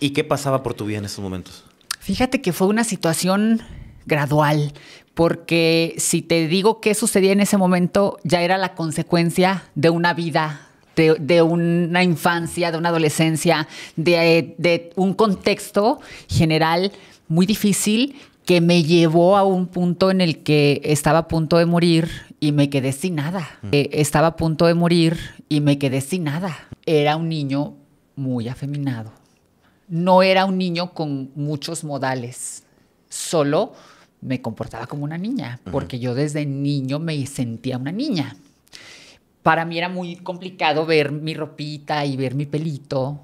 ¿Y qué pasaba por tu vida en esos momentos? Fíjate que fue una situación gradual, porque si te digo qué sucedía en ese momento, ya era la consecuencia de una vida de, una infancia, de una adolescencia, de, un contexto general muy difícil que me llevó a un punto en el que estaba a punto de morir y me quedé sin nada. Mm. Eh, estaba a punto de morir y me quedé sin nada. Era un niño muy afeminado no era un niño con muchos modales, solo me comportaba como una niña, porque yo desde niño me sentía una niña. Para mí era muy complicado ver mi ropita y ver mi pelito,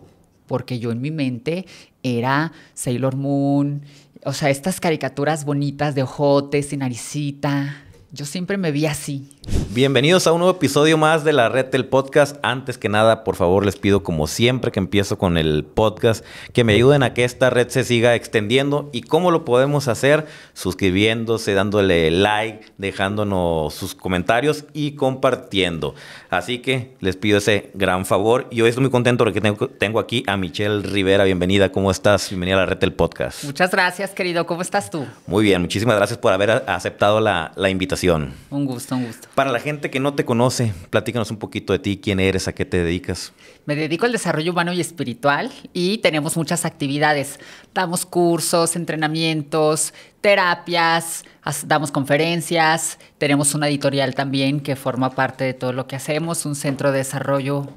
porque yo en mi mente era Sailor Moon, o sea, estas caricaturas bonitas de ojotes y naricita. Yo siempre me vi así. Bienvenidos a un nuevo episodio más de la red del podcast. Antes que nada, por favor, les pido, como siempre que empiezo con el podcast, que me ayuden a que esta red se siga extendiendo. ¿Y cómo lo podemos hacer? Suscribiéndose, dándole like, dejándonos sus comentarios y compartiendo. Así que les pido ese gran favor. Y hoy estoy muy contento porque tengo aquí a Michelle Rivera. Bienvenida, ¿cómo estás? Bienvenida a la red del podcast. Muchas gracias, querido. ¿Cómo estás tú? Muy bien, muchísimas gracias por haber aceptado la invitación. Un gusto, un gusto. Para la gente que no te conoce, platícanos un poquito de ti, quién eres, a qué te dedicas. Me dedico al desarrollo humano y espiritual y tenemos muchas actividades. Damos cursos, entrenamientos, terapias, damos conferencias, tenemos una editorial también que forma parte de todo lo que hacemos, un centro de desarrollo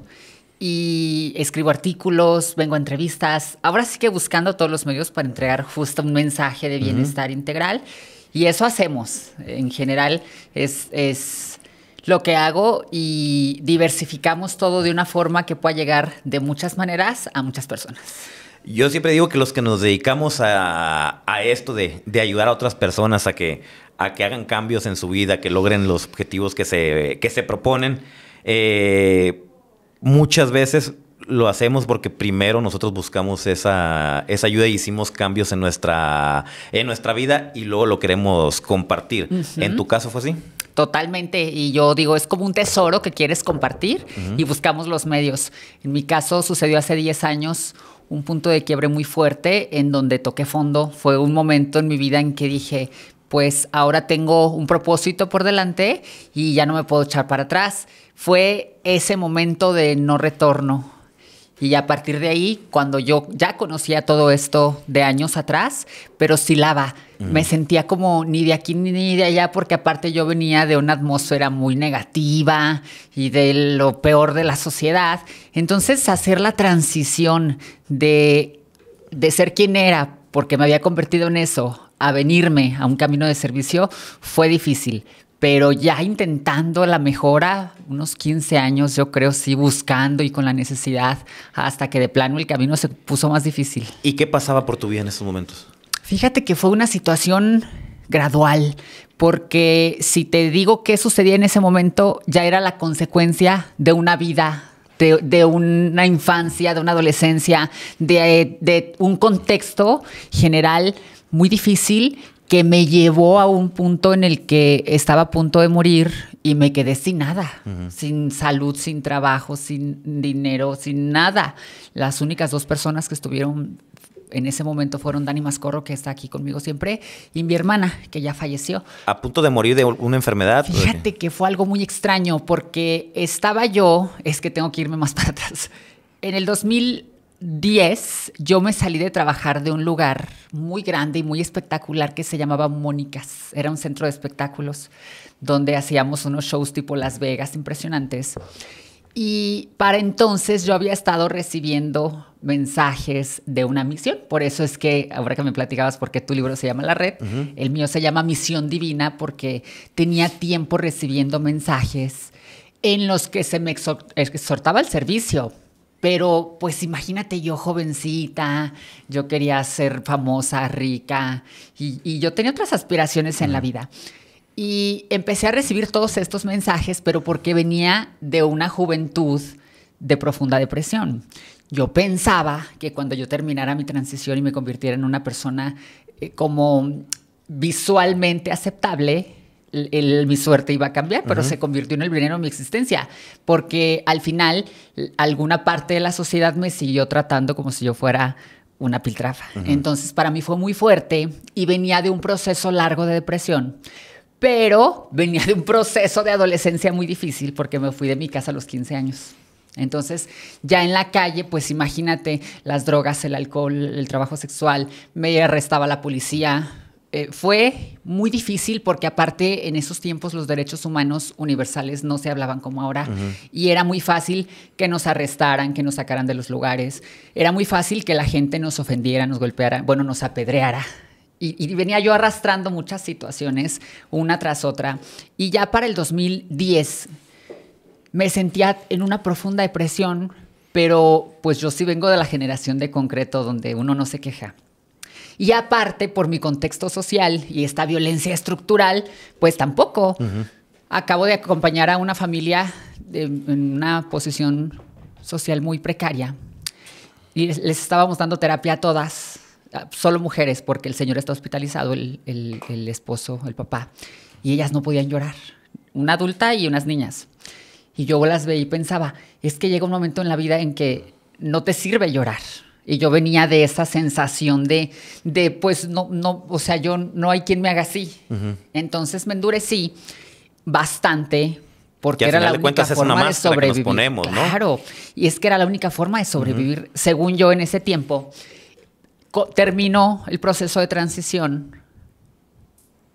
y escribo artículos, vengo a entrevistas. Ahora sí que buscando todos los medios para entregar justo un mensaje de bienestar integral y eso hacemos en general, es, lo que hago y diversificamos todo de una forma que pueda llegar de muchas maneras a muchas personas. Yo siempre digo que los que nos dedicamos a, esto de, ayudar a otras personas a que, a que hagan cambios en su vida, que logren los objetivos que se, se proponen, eh, muchas veces lo hacemos porque primero nosotros buscamos esa, esa ayuda y hicimos cambios en nuestra, en nuestra vida y luego lo queremos compartir. ¿En tu caso fue así? Totalmente, y yo digo, es como un tesoro que quieres compartir y buscamos los medios. En mi caso sucedió hace 10 años un punto de quiebre muy fuerte en donde toqué fondo. Fue un momento en mi vida en que dije, pues ahora tengo un propósito por delante y ya no me puedo echar para atrás. Fue ese momento de no retorno y a partir de ahí, cuando yo ya conocía todo esto de años atrás, pero silaba, me sentía como ni de aquí ni de allá, porque aparte yo venía de una atmósfera muy negativa y de lo peor de la sociedad. Entonces, hacer la transición de, de ser quien era, porque me había convertido en eso, a venirme a un camino de servicio, fue difícil pero ya intentando la mejora, unos 15 años yo creo, sí, buscando y con la necesidad, hasta que de plano el camino se puso más difícil. ¿Y qué pasaba por tu vida en esos momentos? Fíjate que fue una situación gradual, porque si te digo qué sucedía en ese momento, ya era la consecuencia de una vida de, una infancia, de una adolescencia, de, de, un contexto general muy difícil que me llevó a un punto en el que estaba a punto de morir y me quedé sin nada, sin salud, sin trabajo, sin dinero, sin nada. Las únicas dos personas que estuvieron en ese momento fueron Dani Mascorro, que está aquí conmigo siempre, y mi hermana, que ya falleció. A punto de morir de una enfermedad. Fíjate que fue algo muy extraño, porque estaba yo, es que tengo que irme más para atrás. En el 2000 10 yo me salí de trabajar de un lugar muy grande y muy espectacular que se llamaba Mónicas. Era un centro de espectáculos donde hacíamos unos shows tipo Las Vegas impresionantes. Y para entonces yo había estado recibiendo mensajes de una misión. Por eso es que, ahora que me platicabas por qué tu libro se llama La Red, el mío se llama Misión Divina porque tenía tiempo recibiendo mensajes en los que se me exhortaba el servicio pero pues imagínate yo jovencita, yo quería ser famosa, rica, y, yo tenía otras aspiraciones en la vida. Y empecé a recibir todos estos mensajes, pero porque venía de una juventud de profunda depresión. Yo pensaba que cuando yo terminara mi transición y me convirtiera en una persona eh, como visualmente aceptable, mi suerte iba a cambiar, pero se convirtió en el veneno de mi existencia, porque al final alguna parte de la sociedad me siguió tratando como si yo fuera una piltrafa. Entonces, para mí fue muy fuerte y venía de un proceso largo de depresión. Pero venía de un proceso de adolescencia muy difícil porque me fui de mi casa a los 15 años. Entonces, ya en la calle, pues imagínate las drogas, el alcohol, el trabajo sexual, me arrestaba la policía, eh, fue muy difícil porque aparte en esos tiempos los derechos humanos universales no se hablaban como ahora y era muy fácil que nos arrestaran, que nos sacaran de los lugares, era muy fácil que la gente nos ofendiera, nos golpeara, bueno, nos apedreara. y venía yo arrastrando muchas situaciones una tras otra. Y ya para el 2010 me sentía en una profunda depresión, pero pues yo sí vengo de la generación de concreto donde uno no se queja. Y aparte, por mi contexto social y esta violencia estructural, pues tampoco. Acabo de acompañar a una familia en una posición social muy precaria y les estábamos dando terapia a todas, solo mujeres, porque el señor está hospitalizado, el, el esposo, el papá, y ellas no podían llorar, una adulta y unas niñas. Y yo las veía y pensaba, es que llega un momento en la vida en que no te sirve llorar. Y yo venía de esa sensación de, de pues, no, no, o sea, yo no hay quien me haga así. Entonces me endurecí bastante porque era la única forma de sobrevivir. Claro, y es que era la única forma de sobrevivir, según yo en ese tiempo. Terminó el proceso de transición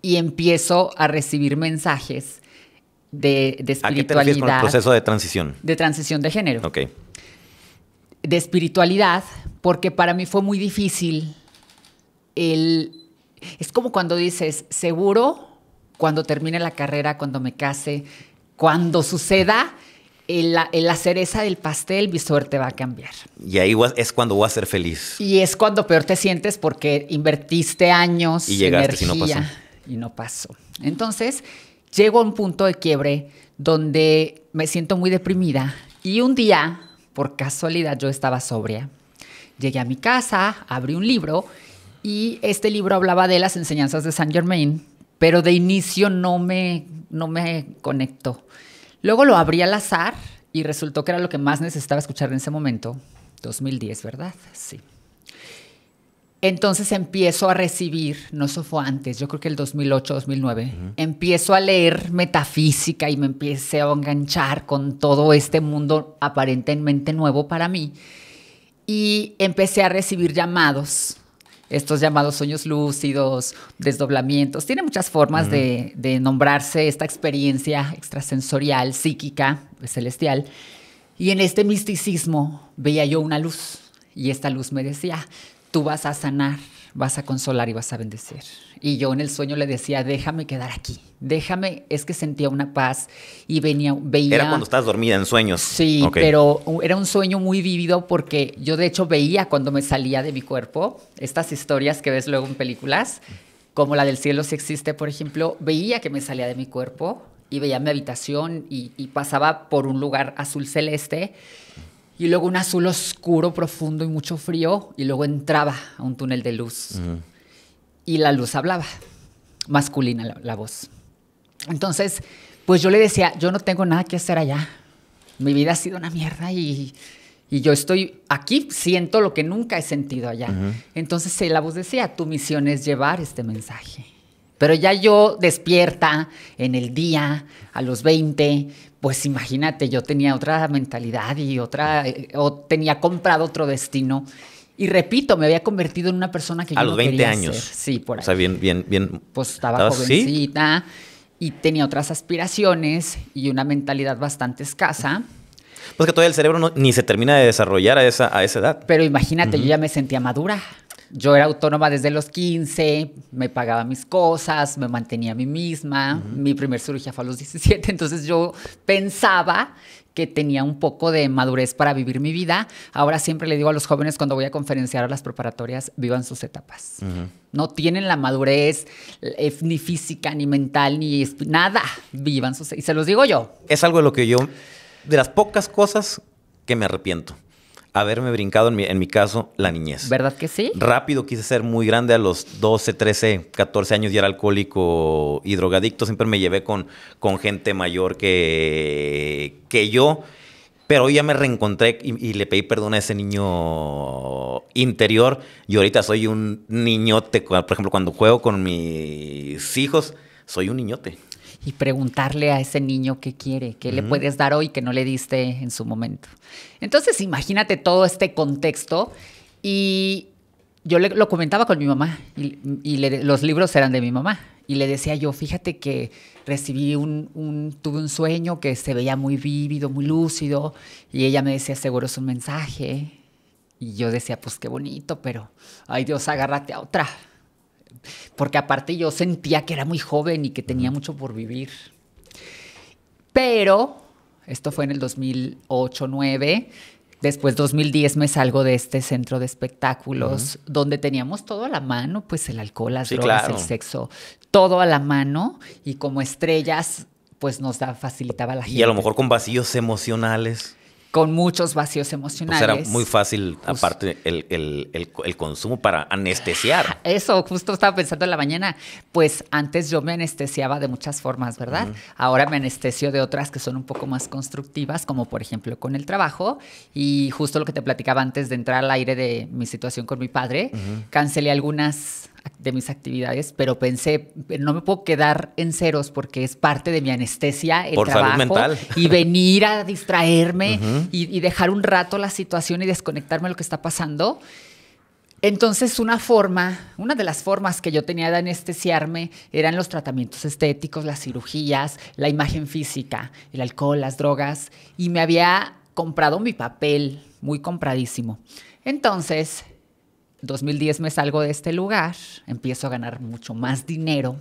y empiezo a recibir mensajes de, de espiritualidad. el proceso de transición? De transición de género. Ok de espiritualidad, porque para mí fue muy difícil Es como cuando dices, seguro, cuando termine la carrera, cuando me case, cuando suceda, el, la cereza del pastel, mi suerte va a cambiar. Y ahí es cuando voy a ser feliz. Y es cuando peor te sientes porque invertiste años, y llegaste, y no pasó. Y no pasó. Entonces, llego a un punto de quiebre donde me siento muy deprimida. Y un día por casualidad yo estaba sobria. Llegué a mi casa, abrí un libro y este libro hablaba de las enseñanzas de Saint Germain, pero de inicio no me, no me conectó. Luego lo abrí al azar y resultó que era lo que más necesitaba escuchar en ese momento. 2010, ¿verdad? Sí. Entonces empiezo a recibir, no eso fue antes, yo creo que el 2008, 2009, empiezo a leer metafísica y me empecé a enganchar con todo este mundo aparentemente nuevo para mí. Y empecé a recibir llamados, estos llamados sueños lúcidos, desdoblamientos. Tiene muchas formas de, de nombrarse esta experiencia extrasensorial, psíquica, celestial. Y en este misticismo veía yo una luz y esta luz me decía, tú vas a sanar, vas a consolar y vas a bendecir. Y yo en el sueño le decía, déjame quedar aquí, déjame, es que sentía una paz y venía, veía... Era cuando estabas dormida en sueños. Sí, pero era un sueño muy vivido porque yo de hecho veía cuando me salía de mi cuerpo estas historias que ves luego en películas, como la del cielo si existe, por ejemplo, veía que me salía de mi cuerpo y veía mi habitación y pasaba por un lugar azul celeste y luego un azul oscuro, profundo y mucho frío, y luego entraba a un túnel de luz. Mm. Y la luz hablaba, masculina la, voz. Entonces, pues yo le decía, yo no tengo nada que hacer allá. Mi vida ha sido una mierda y, yo estoy aquí, siento lo que nunca he sentido allá. Entonces eh, la voz decía, tu misión es llevar este mensaje. Pero ya yo despierta en el día, a los 20, pues imagínate, yo tenía otra mentalidad y otra, eh, o tenía comprado otro destino. Y repito, me había convertido en una persona que a los 20 años. Sí, por ahí. O sea, bien, bien, bien. Pues estaba ¿Ah, jovencita y tenía otras aspiraciones y una mentalidad bastante escasa. Pues que todavía el cerebro ni se termina de desarrollar a esa, a esa edad. Pero imagínate, yo ya me sentía madura. Yo era autónoma desde los 15, me pagaba mis cosas, me mantenía a mí misma. Mi primer cirugía fue a los 17, entonces yo pensaba que tenía un poco de madurez para vivir mi vida. Ahora siempre le digo a los jóvenes cuando voy a conferenciar a las preparatorias, vivan sus etapas. No tienen la madurez eh, ni física, ni mental, ni nada. Vivan sus... Y se los digo yo. Es algo de lo que yo... De las pocas cosas que me arrepiento haberme brincado, en mi, en mi caso, la niñez. ¿Verdad que sí? Rápido quise ser muy grande a los 12, 13, 14 años y era alcohólico y drogadicto. Siempre me llevé con, con gente mayor que, que yo. Pero hoy ya me reencontré y, y, le pedí perdón a ese niño interior. Y ahorita soy un niñote. Por ejemplo, cuando juego con mis hijos, soy un niñote y preguntarle a ese niño qué quiere, qué le puedes dar hoy que no le diste en su momento. Entonces, imagínate todo este contexto y yo lo comentaba con mi mamá y, los libros eran de mi mamá. Y le decía yo, fíjate que recibí un, un, tuve un sueño que se veía muy vívido, muy lúcido, y ella me decía, seguro es un mensaje. Y yo decía, pues qué bonito, pero, ay Dios, agárrate a otra porque aparte yo sentía que era muy joven y que tenía mucho por vivir. Pero, esto fue en el 2008-9, Después, 2010, me salgo de este centro de espectáculos donde teníamos todo a la mano, pues el alcohol, las drogas, el sexo, todo a la mano y como estrellas, pues nos facilitaba la gente. Y a lo mejor con vacíos emocionales con muchos vacíos emocionales. Pues era muy fácil, aparte, el, consumo para anestesiar. Eso, justo estaba pensando en la mañana. Pues antes yo me anestesiaba de muchas formas, ¿verdad? Ahora me anestesio de otras que son un poco más constructivas, como por ejemplo con el trabajo. Y justo lo que te platicaba antes de entrar al aire de mi situación con mi padre, cancelé algunas de mis actividades, pero pensé, no me puedo quedar en ceros porque es parte de mi anestesia, el Por trabajo y venir a distraerme y, y dejar un rato la situación y desconectarme de lo que está pasando. Entonces, una forma, una de las formas que yo tenía de anestesiarme eran los tratamientos estéticos, las cirugías, la imagen física, el alcohol, las drogas, y me había comprado mi papel, muy compradísimo. Entonces, 2010 me salgo de este lugar, empiezo a ganar mucho más dinero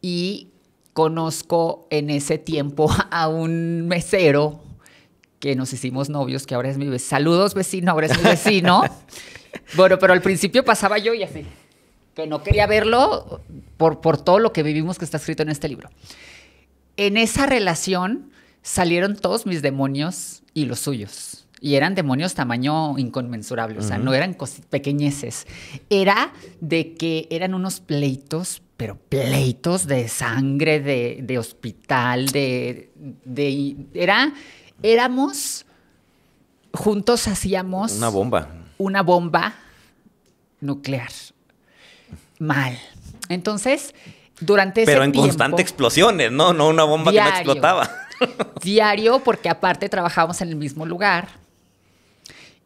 y conozco en ese tiempo a un mesero que nos hicimos novios, que ahora es mi vecino. Saludos, vecino, ahora es mi vecino. bueno, pero al principio pasaba yo y así, que no quería verlo por, por todo lo que vivimos que está escrito en este libro. En esa relación salieron todos mis demonios y los suyos. Y eran demonios tamaño inconmensurable, o sea, no eran pequeñeces. Era de que eran unos pleitos, pero pleitos de sangre, de, de hospital, de, Era... Éramos... Juntos hacíamos... Una bomba. Una bomba nuclear. Mal. Entonces, durante ese Pero en constante explosiones, ¿no? No una bomba que no explotaba. Diario, porque aparte trabajábamos en el mismo lugar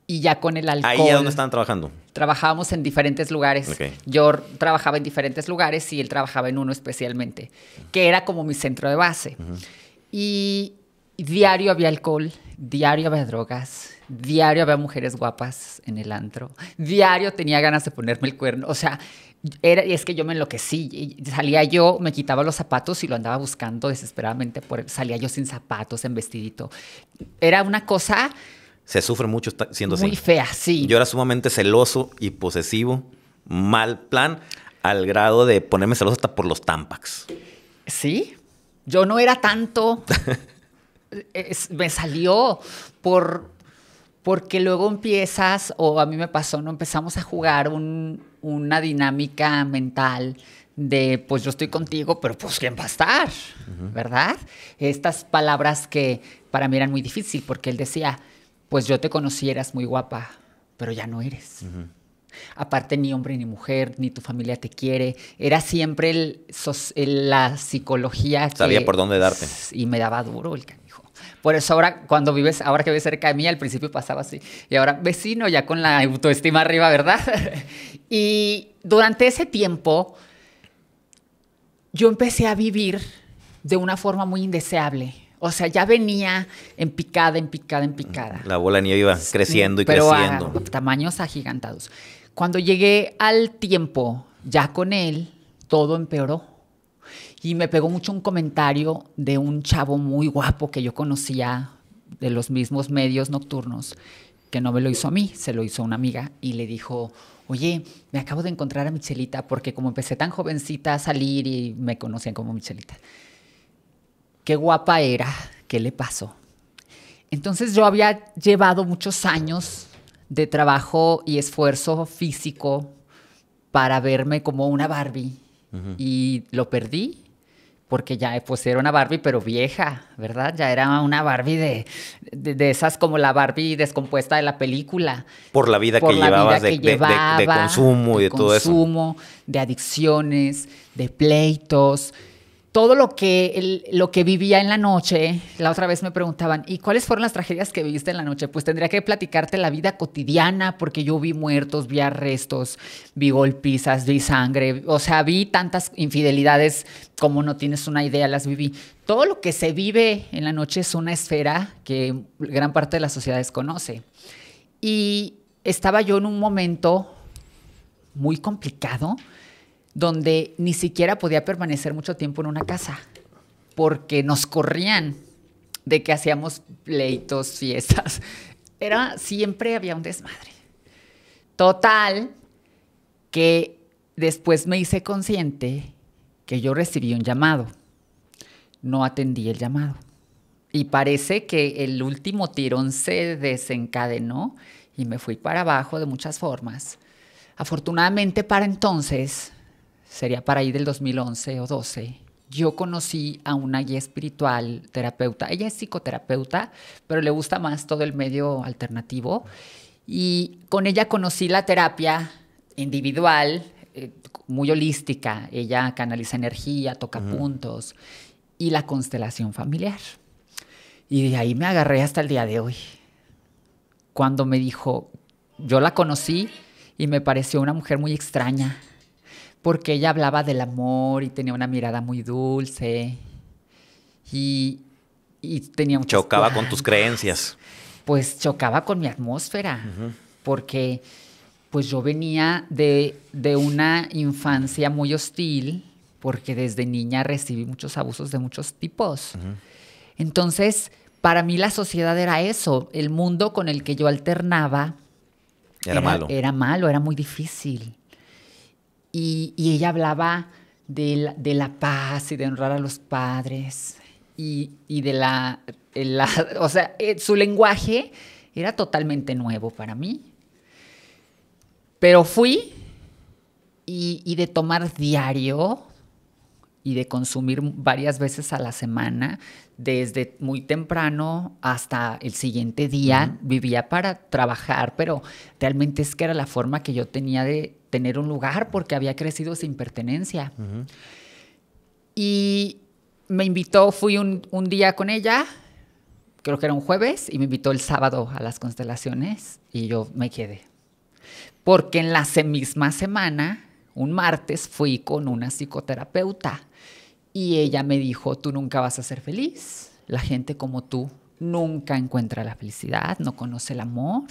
y ya con el alcohol. ¿Ahí a dónde estaban trabajando? Trabajábamos en diferentes lugares. Yo trabajaba en diferentes lugares y él trabajaba en uno especialmente, que era como mi centro de base. Y diario había alcohol, diario había drogas, diario había mujeres guapas en el antro, diario tenía ganas de ponerme el cuerno. O sea, era, es que yo me enloquecí. Salía yo, me quitaba los zapatos y lo andaba buscando desesperadamente. Por, salía yo sin zapatos, en vestidito. Era una cosa se sufre mucho siendo así. Muy fea, sí. Yo era sumamente celoso y posesivo, mal plan, al grado de ponerme celoso hasta por los tampax. Sí, yo no era tanto. me salió por porque luego empiezas, o a mí me pasó, no empezamos a jugar una dinámica mental de, pues yo estoy contigo, pero pues quién va a estar, ¿verdad? Estas palabras que para mí eran muy difícil, porque él decía, pues yo te conocí, eras muy guapa, pero ya no eres. Aparte, ni hombre ni mujer, ni tu familia te quiere. Era siempre el, la psicología que... Sabía por dónde darte. Y me daba duro el canijo. Por eso ahora, cuando vives, ahora que vives cerca de mí, al principio pasaba así. Y ahora, vecino, ya con la autoestima arriba, ¿verdad? y durante ese tiempo, yo empecé a vivir de una forma muy indeseable o sea, ya venía en picada, en picada, en picada. La bola ni iba creciendo y Pero creciendo. A tamaños agigantados. Cuando llegué al tiempo, ya con él, todo empeoró. Y me pegó mucho un comentario de un chavo muy guapo que yo conocía de los mismos medios nocturnos, que no me lo hizo a mí, se lo hizo a una amiga y le dijo, oye, me acabo de encontrar a Michelita, porque como empecé tan jovencita a salir y me conocían como Michelita qué guapa era, qué le pasó. Entonces yo había llevado muchos años de trabajo y esfuerzo físico para verme como una Barbie y lo perdí porque ya pues era una Barbie pero vieja, ¿verdad? Ya era una Barbie de, esas como la Barbie descompuesta de la película. Por la vida que, llevabas de, llevaba, de, consumo y de, todo eso. De consumo, de adicciones, de pleitos, todo lo que, lo que vivía en la noche, la otra vez me preguntaban, ¿y cuáles fueron las tragedias que viviste en la noche? Pues tendría que platicarte la vida cotidiana, porque yo vi muertos, vi arrestos, vi golpizas, vi sangre, o sea, vi tantas infidelidades como no tienes una idea, las viví. Todo lo que se vive en la noche es una esfera que gran parte de la sociedad desconoce. Y estaba yo en un momento muy complicado, donde ni siquiera podía permanecer mucho tiempo en una casa, porque nos corrían de que hacíamos pleitos, fiestas. Era, siempre había un desmadre. Total, que después me hice consciente que yo recibí un llamado. No atendí el llamado. Y parece que el último tirón se desencadenó y me fui para abajo de muchas formas. Afortunadamente para entonces sería para ahí del 2011 o 12, yo conocí a una guía espiritual, terapeuta. Ella es psicoterapeuta, pero le gusta más todo el medio alternativo. Y con ella conocí la terapia individual, eh, muy holística. Ella canaliza energía, toca puntos y la constelación familiar. Y de ahí me agarré hasta el día de hoy. Cuando me dijo, yo la conocí y me pareció una mujer muy extraña, porque ella hablaba del amor y tenía una mirada muy dulce y, tenía un... Chocaba con tus creencias. Pues chocaba con mi atmósfera, porque pues yo venía de, de una infancia muy hostil, porque desde niña recibí muchos abusos de muchos tipos. Entonces, para mí la sociedad era eso, el mundo con el que yo alternaba era, malo. Era malo, era muy difícil. Y, ella hablaba de la, de la, paz y de honrar a los padres y, de la, O sea, eh, su lenguaje era totalmente nuevo para mí. Pero fui y, de tomar diario y de consumir varias veces a la semana, desde muy temprano hasta el siguiente día, vivía para trabajar, pero realmente es que era la forma que yo tenía de, tener un lugar porque había crecido sin pertenencia. Y me invitó, fui un, día con ella, creo que era un jueves, y me invitó el sábado a las constelaciones y yo me quedé. Porque en la misma semana, un martes, fui con una psicoterapeuta y ella me dijo, tú nunca vas a ser feliz, la gente como tú nunca encuentra la felicidad, no conoce el amor,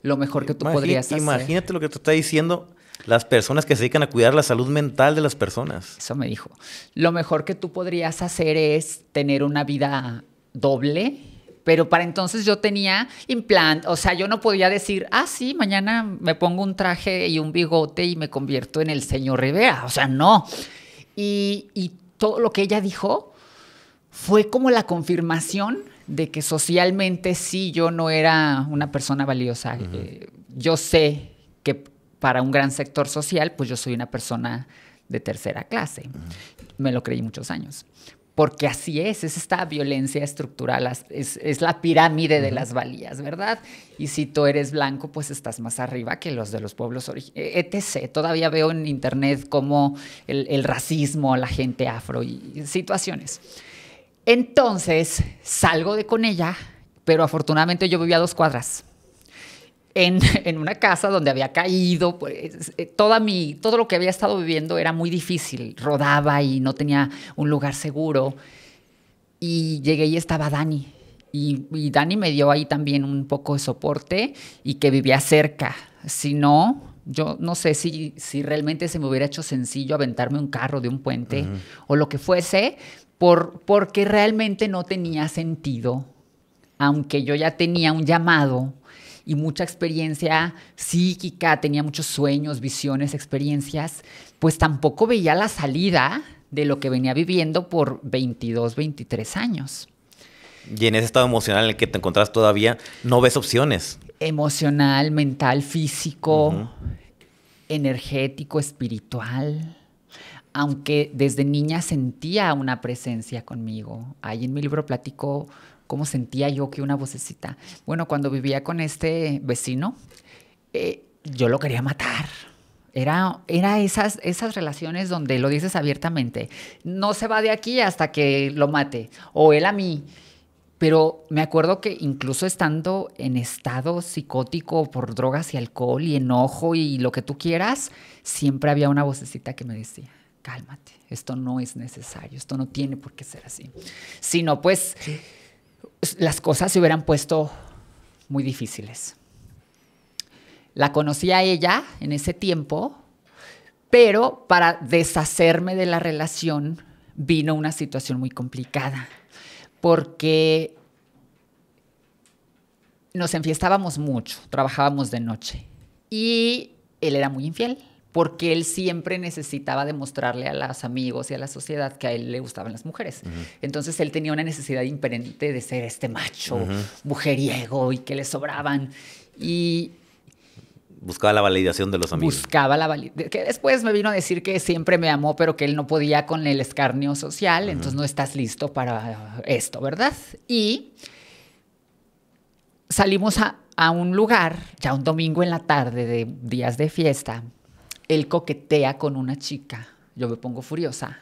lo mejor que tú podrías hacer. Imagínate lo que te está diciendo las personas que se dedican a cuidar la salud mental de las personas. Eso me dijo. Lo mejor que tú podrías hacer es tener una vida doble, pero para entonces yo tenía implant, o sea, yo no podía decir, ah, sí, mañana me pongo un traje y un bigote y me convierto en el señor Rivera, o sea, no. Y, todo lo que ella dijo fue como la confirmación de que socialmente sí yo no era una persona valiosa. Eh, yo sé que para un gran sector social, pues yo soy una persona de tercera clase. Me lo creí muchos años. Porque así es, es esta violencia estructural, es, la pirámide de las valías, ¿verdad? Y si tú eres blanco, pues estás más arriba que los de los pueblos e, etc. Todavía veo en internet como el, racismo, la gente afro y situaciones. Entonces, salgo de con ella, pero afortunadamente yo vivía a dos cuadras. en, una casa donde había caído, pues, eh, toda mi, todo lo que había estado viviendo era muy difícil, rodaba y no tenía un lugar seguro. Y llegué y estaba Dani. Y, Dani me dio ahí también un poco de soporte y que vivía cerca. Si no, yo no sé si, si realmente se me hubiera hecho sencillo aventarme un carro de un puente o lo que fuese, porque realmente no tenía sentido, aunque yo ya tenía un llamado y mucha experiencia psíquica, tenía muchos sueños, visiones, experiencias, pues tampoco veía la salida de lo que venía viviendo por 22, 23 años. Y en ese estado emocional en el que te encontras todavía, no ves opciones. Emocional, mental, físico, energético, espiritual. Aunque desde niña sentía una presencia conmigo. Ahí en mi libro platico cómo sentía yo que una vocecita. Bueno, cuando vivía con este vecino, eh, yo lo quería matar. Era, era esas, esas relaciones donde lo dices abiertamente, no se va de aquí hasta que lo mate, o él a mí. Pero me acuerdo que incluso estando en estado psicótico por drogas y alcohol y enojo y lo que tú quieras, siempre había una vocecita que me decía, cálmate, esto no es necesario, esto no tiene por qué ser así. Sino pues las cosas se hubieran puesto muy difíciles. La conocí a ella en ese tiempo, pero para deshacerme de la relación vino una situación muy complicada, porque nos enfiestábamos mucho, trabajábamos de noche y él era muy infiel porque él siempre necesitaba demostrarle a los amigos y a la sociedad que a él le gustaban las mujeres. Entonces él tenía una necesidad imperente de ser este macho, mujeriego y que le sobraban. Y, Buscaba la validación de los amigos. Buscaba la validación. Que después me vino a decir que siempre me amó, pero que él no podía con el escarnio social, entonces no estás listo para esto, ¿verdad? Y salimos a, a, un lugar, ya un domingo en la tarde de días de fiesta, él coquetea con una chica, yo me pongo furiosa.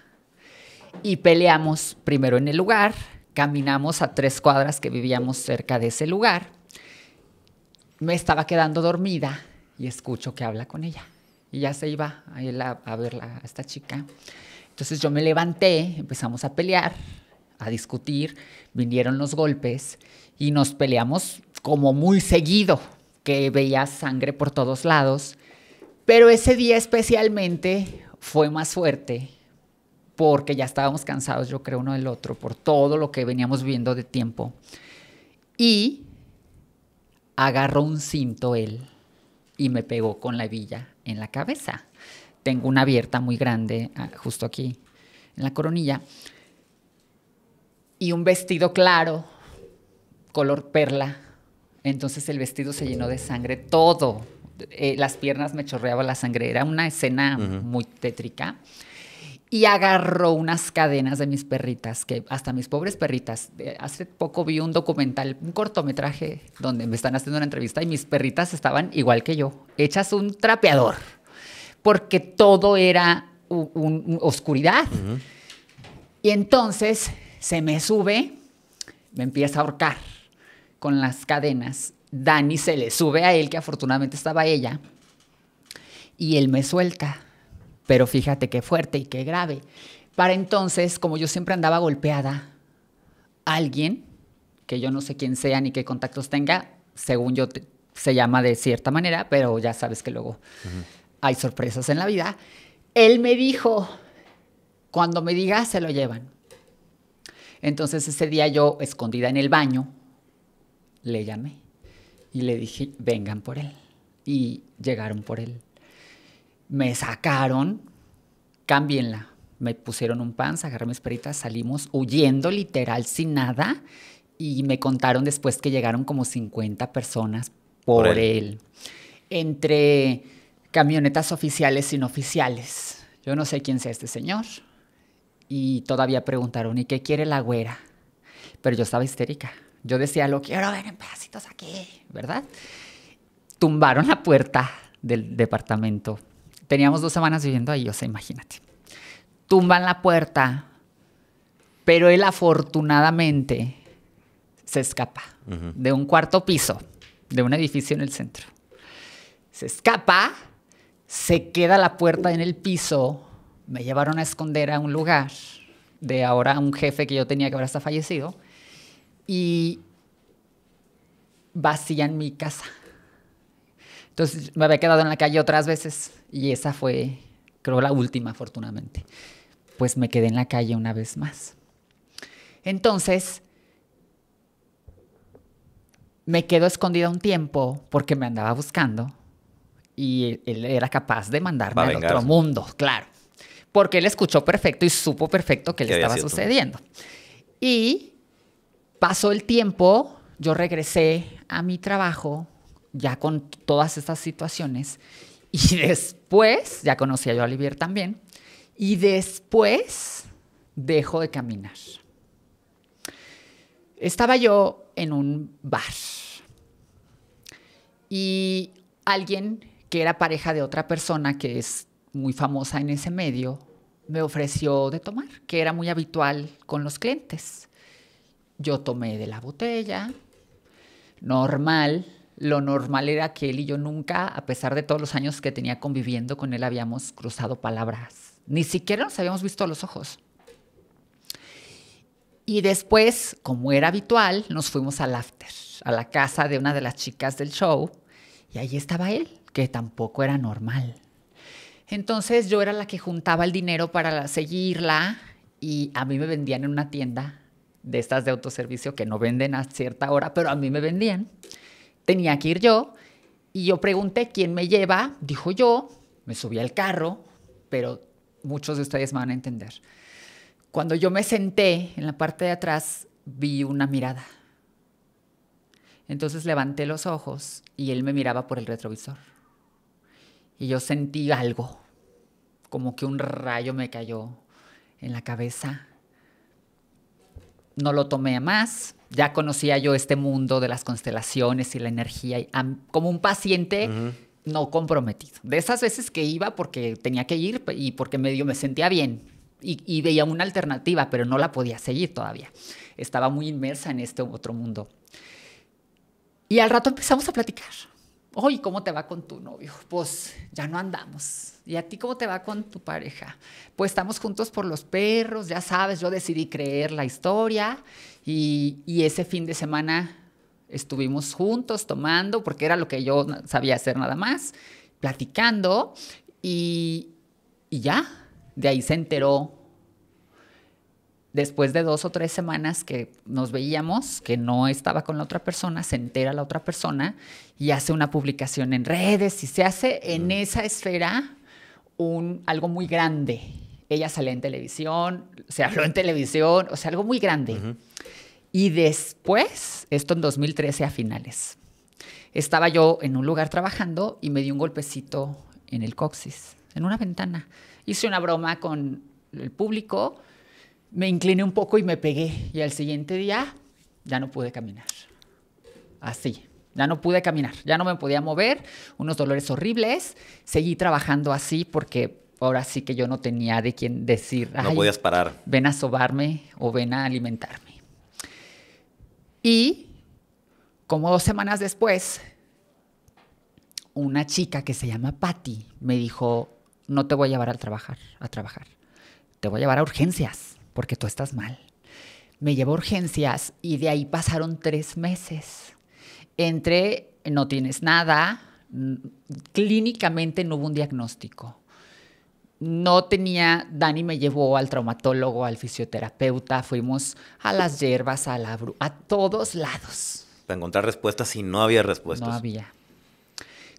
Y peleamos primero en el lugar, caminamos a tres cuadras que vivíamos cerca de ese lugar. Me estaba quedando dormida y escucho que habla con ella. Y ya se iba a, ver a esta chica. Entonces yo me levanté, empezamos a pelear, a discutir, vinieron los golpes y nos peleamos como muy seguido, que veía sangre por todos lados. Pero ese día especialmente fue más fuerte porque ya estábamos cansados, yo creo, uno del otro, por todo lo que veníamos viendo de tiempo. Y agarró un cinto él y me pegó con la hebilla en la cabeza. Tengo una abierta muy grande ah, justo aquí, en la coronilla, y un vestido claro, color perla. Entonces el vestido se llenó de sangre todo, eh, las piernas me chorreaba la sangre. Era una escena muy tétrica. Y agarró unas cadenas de mis perritas, que hasta mis pobres perritas. Eh, hace poco vi un documental, un cortometraje, donde me están haciendo una entrevista y mis perritas estaban igual que yo, hechas un trapeador, porque todo era un, oscuridad. Y entonces se me sube, me empieza a ahorcar con las cadenas Dani se le sube a él, que afortunadamente estaba ella, y él me suelta. Pero fíjate qué fuerte y qué grave. Para entonces, como yo siempre andaba golpeada, alguien, que yo no sé quién sea ni qué contactos tenga, según yo se llama de cierta manera, pero ya sabes que luego hay sorpresas en la vida, él me dijo, cuando me diga, se lo llevan. Entonces ese día yo, escondida en el baño, le llamé y le dije, vengan por él. Y llegaron por él. Me sacaron, cámbienla. Me pusieron un pan, agarré mis peritas, salimos huyendo literal sin nada y me contaron después que llegaron como 50 personas por, él. Entre camionetas oficiales y no oficiales. Yo no sé quién sea este señor. Y todavía preguntaron, ¿y qué quiere la güera? Pero yo estaba histérica. Yo decía, lo quiero ver en pedacitos aquí, ¿verdad? Tumbaron la puerta del departamento. Teníamos dos semanas viviendo ahí, o sea, imagínate. Tumban la puerta, pero él afortunadamente se escapa de un cuarto piso, de un edificio en el centro. Se escapa, se queda la puerta en el piso, me llevaron a esconder a un lugar de ahora un jefe que yo tenía que ahora está fallecido y en mi casa. Entonces me había quedado en la calle otras veces y esa fue, creo, la última, afortunadamente. Pues me quedé en la calle una vez más. Entonces, me quedo escondida un tiempo porque me andaba buscando y él era capaz de mandarme al otro mundo, claro. Porque él escuchó perfecto y supo perfecto que le estaba sucediendo. Y Pasó el tiempo, yo regresé a mi trabajo ya con todas estas situaciones y después, ya conocía yo a Olivier también, y después dejo de caminar. Estaba yo en un bar y alguien que era pareja de otra persona que es muy famosa en ese medio me ofreció de tomar, que era muy habitual con los clientes. Yo tomé de la botella, normal. Lo normal era que él y yo nunca, a pesar de todos los años que tenía conviviendo con él, habíamos cruzado palabras. Ni siquiera nos habíamos visto los ojos. Y después, como era habitual, nos fuimos al after, a la casa de una de las chicas del show, y ahí estaba él, que tampoco era normal. Entonces yo era la que juntaba el dinero para seguirla y a mí me vendían en una tienda de estas de autoservicio que no venden a cierta hora, pero a mí me vendían. Tenía que ir yo y yo pregunté quién me lleva, dijo yo, me subí al carro, pero muchos de ustedes me van a entender. Cuando yo me senté en la parte de atrás, vi una mirada. Entonces levanté los ojos y él me miraba por el retrovisor. Y yo sentí algo, como que un rayo me cayó en la cabeza no lo tomé más. Ya conocía yo este mundo de las constelaciones y la energía como un paciente no comprometido. De esas veces que iba porque tenía que ir y porque medio me sentía bien y veía una alternativa, pero no la podía seguir todavía. Estaba muy inmersa en este otro mundo. Y al rato empezamos a platicar Oye, ¿cómo te va con tu novio? Pues ya no andamos. ¿Y a ti cómo te va con tu pareja? Pues estamos juntos por los perros, ya sabes, yo decidí creer la historia y, ese fin de semana estuvimos juntos tomando, porque era lo que yo sabía hacer nada más, platicando y, y ya, de ahí se enteró después de dos o tres semanas que nos veíamos, que no estaba con la otra persona, se entera la otra persona y hace una publicación en redes y se hace en esa esfera algo muy grande. Ella sale en televisión, se habló en televisión, o sea, algo muy grande. Y después, esto en 2013 a finales, estaba yo en un lugar trabajando y me dio un golpecito en el coxis, en una ventana. Hice una broma con el público me incliné un poco y me pegué. Y al siguiente día ya no pude caminar. Así. Ya no pude caminar, ya no me podía mover, unos dolores horribles. Seguí trabajando así porque ahora sí que yo no tenía de quién decir. No podías parar. Ven a sobarme o ven a alimentarme. Y como dos semanas después, una chica que se llama Patty me dijo, no te voy a llevar a trabajar, a trabajar. Te voy a llevar a urgencias porque tú estás mal. Me llevó a urgencias y de ahí pasaron tres meses. Entre no tienes nada, mm, clínicamente no hubo un diagnóstico. No tenía, Dani me llevó al traumatólogo, al fisioterapeuta, fuimos a las hierbas, a, la, a todos lados. Para encontrar respuestas y no había respuestas. No había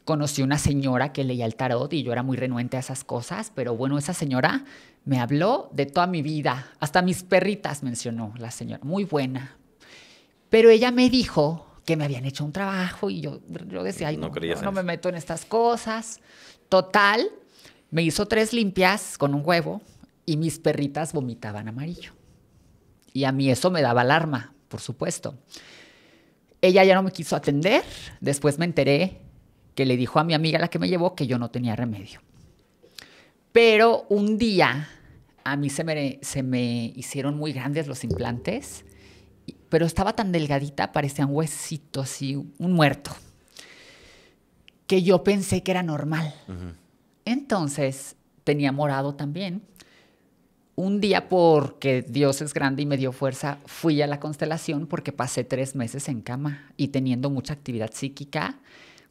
conocí una señora que leía el tarot y yo era muy renuente a esas cosas, pero bueno, esa señora me habló de toda mi vida, hasta mis perritas mencionó la señora, muy buena. Pero ella me dijo que me habían hecho un trabajo y yo, yo decía, no me meto en estas cosas. Total, me hizo tres limpias con un huevo y mis perritas vomitaban amarillo. Y a mí eso me daba alarma, por supuesto. Ella ya no me quiso atender. Después me enteré que le dijo a mi amiga, la que me llevó, que yo no tenía remedio. Pero un día a mí se me, se me hicieron muy grandes los implantes, pero estaba tan delgadita, parecía un huesito, así, un muerto, que yo pensé que era normal. Entonces, tenía morado también. Un día, porque Dios es grande y me dio fuerza, fui a la constelación porque pasé tres meses en cama y teniendo mucha actividad psíquica.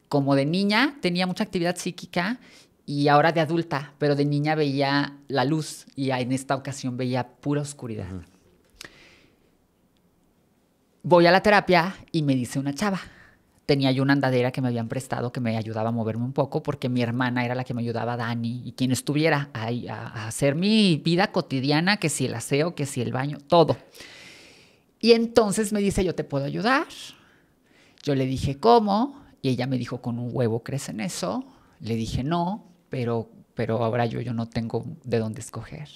Como de niña tenía mucha actividad psíquica y ahora de adulta, pero de niña veía la luz y en esta ocasión veía pura oscuridad. Voy a la terapia y me dice una chava. Tenía yo una andadera que me habían prestado que me ayudaba a moverme un poco porque mi hermana era la que me ayudaba, Dani, y quien estuviera a, a hacer mi vida cotidiana, que si el aseo, que si el baño, todo. Y entonces me dice, yo te puedo ayudar. Yo le dije, ¿cómo? Y ella me dijo, con un huevo crecen en eso. Le dije, no, pero, pero ahora yo, yo no tengo de dónde escoger.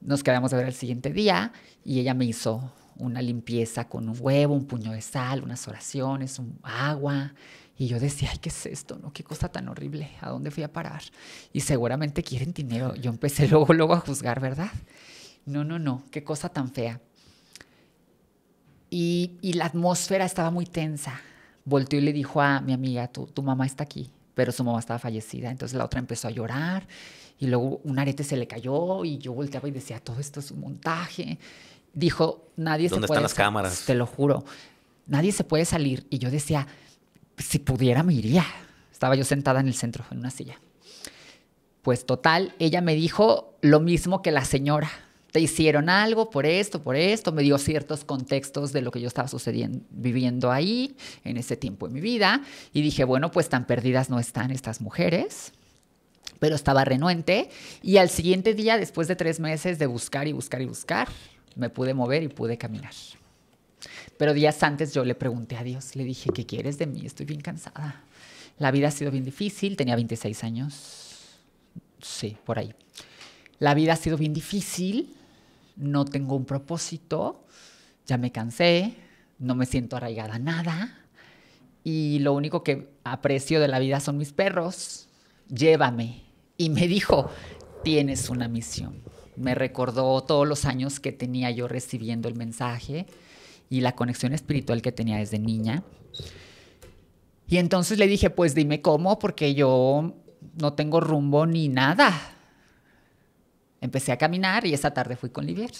Nos quedamos a ver el siguiente día y ella me hizo una limpieza con un huevo, un puño de sal, unas oraciones, un agua. Y yo decía, ay, ¿qué es esto? No? ¿Qué cosa tan horrible? ¿A dónde fui a parar? Y seguramente quieren dinero. Yo empecé luego, luego a juzgar, ¿verdad? No, no, no, qué cosa tan fea. Y, la atmósfera estaba muy tensa. Volteó y le dijo a mi amiga, tu mamá está aquí pero su mamá estaba fallecida, entonces la otra empezó a llorar y luego un arete se le cayó y yo volteaba y decía, todo esto es un montaje. Dijo, nadie se puede... están las cámaras? Te lo juro, nadie se puede salir. Y yo decía, si pudiera me iría. Estaba yo sentada en el centro, en una silla. Pues total, ella me dijo lo mismo que la señora te hicieron algo por esto, por esto, me dio ciertos contextos de lo que yo estaba sucediendo, viviendo ahí en ese tiempo de mi vida y dije, bueno, pues tan perdidas no están estas mujeres pero estaba renuente y al siguiente día, después de tres meses de buscar y buscar y buscar, me pude mover y pude caminar. Pero días antes yo le pregunté a Dios, le dije, ¿qué quieres de mí? Estoy bien cansada. La vida ha sido bien difícil, tenía 26 años, sí, por ahí. La vida ha sido bien difícil, no tengo un propósito, ya me cansé, no me siento arraigada a nada y lo único que aprecio de la vida son mis perros, llévame. Y me dijo, tienes una misión. Me recordó todos los años que tenía yo recibiendo el mensaje y la conexión espiritual que tenía desde niña. Y entonces le dije, pues dime cómo, porque yo no tengo rumbo ni nada empecé a caminar y esa tarde fui con Livier.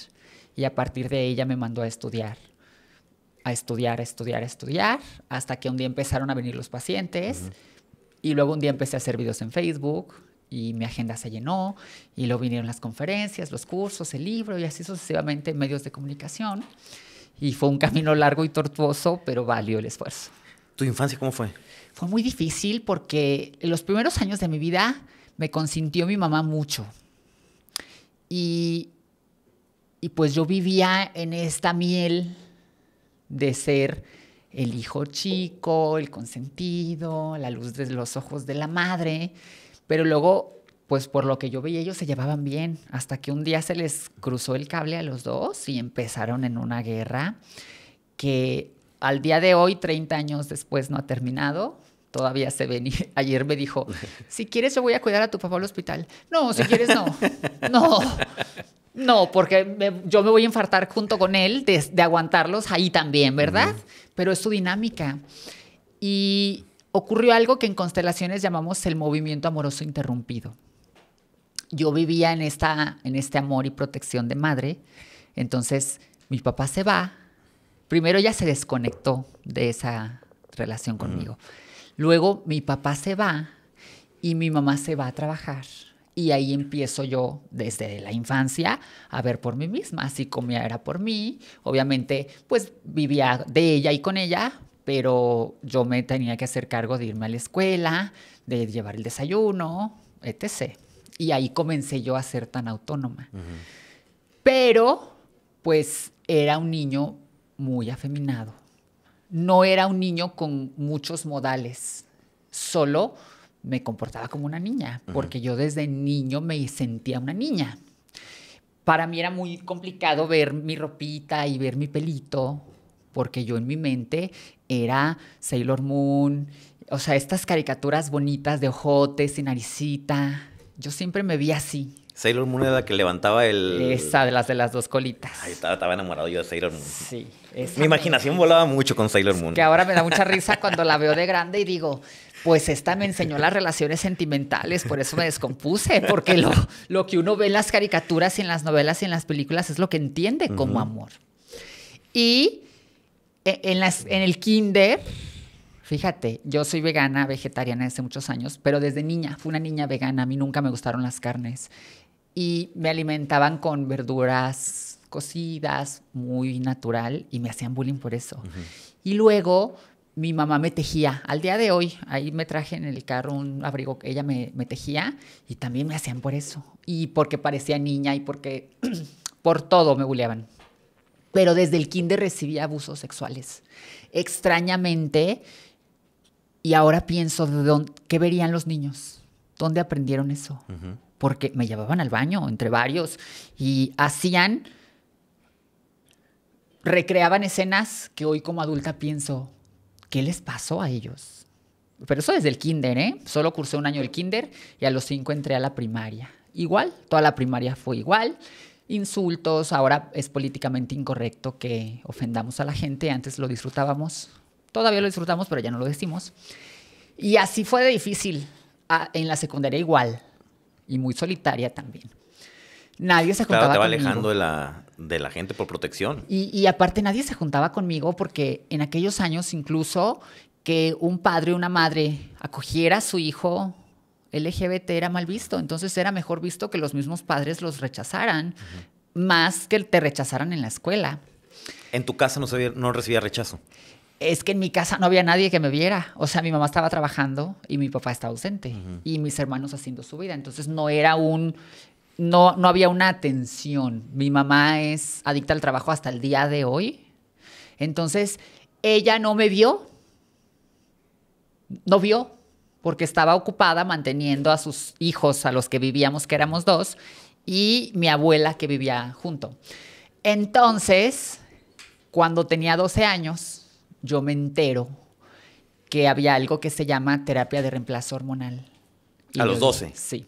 Y a partir de ella me mandó a estudiar, a estudiar, a estudiar, a estudiar, hasta que un día empezaron a venir los pacientes. Y luego un día empecé a hacer videos en Facebook y mi agenda se llenó. Y luego vinieron las conferencias, los cursos, el libro y así sucesivamente medios de comunicación. Y fue un camino largo y tortuoso, pero valió el esfuerzo. ¿Tu infancia cómo fue? Fue muy difícil porque en los primeros años de mi vida me consintió mi mamá mucho. Y, y pues yo vivía en esta miel de ser el hijo chico, el consentido, la luz de los ojos de la madre, pero luego, pues por lo que yo veía, ellos se llevaban bien, hasta que un día se les cruzó el cable a los dos y empezaron en una guerra que al día de hoy, 30 años después, no ha terminado, todavía se ven. Y ayer me dijo, si quieres yo voy a cuidar a tu papá al hospital. No, si quieres no. No. No, porque yo me voy a infartar junto con él de, aguantarlos ahí también, ¿verdad? Pero es su dinámica. Y ocurrió algo que en constelaciones llamamos el movimiento amoroso interrumpido. Yo vivía en, esta, en este amor y protección de madre. Entonces, mi papá se va. Primero ya se desconectó de esa relación conmigo. Luego mi papá se va y mi mamá se va a trabajar. Y ahí empiezo yo desde la infancia a ver por mí misma, así comía era por mí, obviamente pues vivía de ella y con ella, pero yo me tenía que hacer cargo de irme a la escuela, de llevar el desayuno, etc. Y ahí comencé yo a ser tan autónoma. Pero pues era un niño muy afeminado no era un niño con muchos modales, solo me comportaba como una niña, porque yo desde niño me sentía una niña. Para mí era muy complicado ver mi ropita y ver mi pelito, porque yo en mi mente era Sailor Moon, o sea, estas caricaturas bonitas de ojotes y naricita. Yo siempre me vi así. Sailor Moon era la que levantaba el. Esa, de las de las dos colitas. Ahí estaba, estaba enamorado yo de Sailor Moon. Sí. Mi imaginación volaba mucho con Sailor Moon. Que ahora me da mucha risa cuando la veo de grande y digo, pues esta me enseñó las relaciones sentimentales, por eso me descompuse, porque lo, que uno ve en las caricaturas y en las novelas y en las películas es lo que entiende como amor. Y e, en, las, en el kinder, Fíjate, yo soy vegana, vegetariana desde muchos años, pero desde niña, fui una niña vegana, a mí nunca me gustaron las carnes y me alimentaban con verduras cocidas, muy natural, y me hacían bullying por eso. Y luego mi mamá me tejía, al día de hoy, ahí me traje en el carro un abrigo que ella me, tejía y también me hacían por eso, y porque parecía niña y porque por todo me bulleaban. Pero desde el kinder recibía abusos sexuales. Extrañamente, y ahora pienso de dónde, qué verían los niños, dónde aprendieron eso porque me llevaban al baño entre varios y hacían, recreaban escenas que hoy como adulta pienso, ¿qué les pasó a ellos? Pero eso desde el kinder, ¿eh? Solo cursé un año el kinder y a los cinco entré a la primaria. Igual, toda la primaria fue igual. Insultos, ahora es políticamente incorrecto que ofendamos a la gente, antes lo disfrutábamos, todavía lo disfrutamos, pero ya no lo decimos. Y así fue de difícil. Ah, en la secundaria igual, y muy solitaria también. Nadie se juntaba claro, te alejando de la, de la gente por protección. Y, aparte nadie se juntaba conmigo porque en aquellos años incluso que un padre o una madre acogiera a su hijo LGBT era mal visto, entonces era mejor visto que los mismos padres los rechazaran, más que te rechazaran en la escuela. ¿En tu casa no, sabía, no recibía rechazo? es que en mi casa no había nadie que me viera. O sea, mi mamá estaba trabajando y mi papá estaba ausente y mis hermanos haciendo su vida. Entonces no era un, no, no había una atención. Mi mamá es adicta al trabajo hasta el día de hoy. Entonces ella no me vio, no vio, porque estaba ocupada manteniendo a sus hijos, a los que vivíamos, que éramos dos, y mi abuela que vivía junto. Entonces, cuando tenía 12 años, yo me entero que había algo que se llama terapia de reemplazo hormonal. a los 12. sí.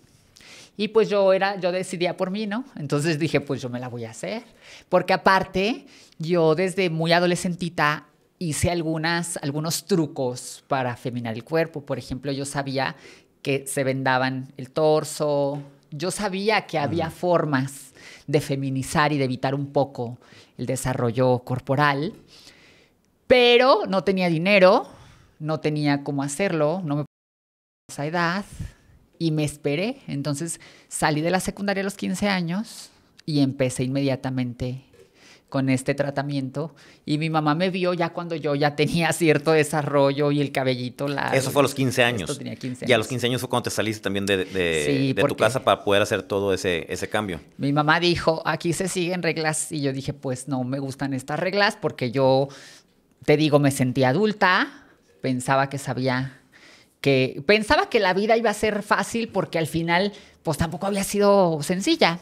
Y pues yo era, yo decidía por mí, ¿no? Entonces dije, pues yo me la voy a hacer. Porque aparte, yo desde muy adolescentita hice algunas, algunos trucos para afeminar el cuerpo. Por ejemplo, yo sabía que se vendaban el torso. Yo sabía que había formas de feminizar y de evitar un poco el desarrollo corporal pero no tenía dinero, no tenía cómo hacerlo, no me a esa edad y me esperé. Entonces salí de la secundaria a los 15 años y empecé inmediatamente con este tratamiento y mi mamá me vio ya cuando yo ya tenía cierto desarrollo y el cabellito largo. Eso fue a los 15 años. Yo tenía 15 años. Y a los 15 años fue cuando te saliste también de, de tu casa para poder hacer todo ese, ese cambio. Mi mamá dijo, aquí se siguen reglas y yo dije, pues no me gustan estas reglas porque yo te digo, me sentí adulta, pensaba que sabía que pensaba que la vida iba a ser fácil porque al final pues tampoco había sido sencilla.